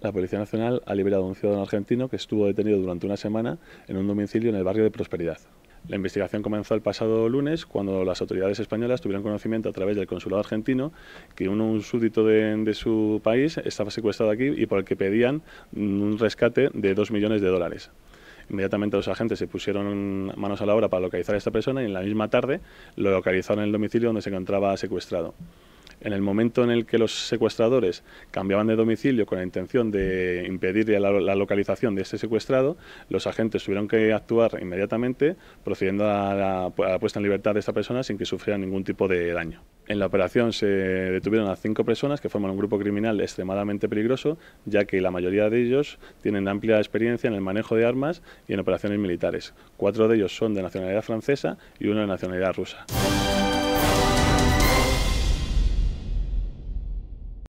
la Policía Nacional ha liberado a un ciudadano argentino que estuvo detenido durante una semana en un domicilio en el barrio de Prosperidad. La investigación comenzó el pasado lunes cuando las autoridades españolas tuvieron conocimiento a través del consulado argentino que un súbdito de, su país estaba secuestrado aquí y por el que pedían un rescate de 2 millones de dólares. Inmediatamente los agentes se pusieron manos a la obra para localizar a esta persona y en la misma tarde lo localizaron en el domicilio donde se encontraba secuestrado. En el momento en el que los secuestradores cambiaban de domicilio con la intención de impedir la, localización de este secuestrado, los agentes tuvieron que actuar inmediatamente procediendo a la, a la puesta en libertad de esta persona sin que sufriera ningún tipo de daño. En la operación se detuvieron a cinco personas que forman un grupo criminal extremadamente peligroso, ya que la mayoría de ellos tienen amplia experiencia en el manejo de armas y en operaciones militares. Cuatro de ellos son de nacionalidad francesa y uno de nacionalidad rusa.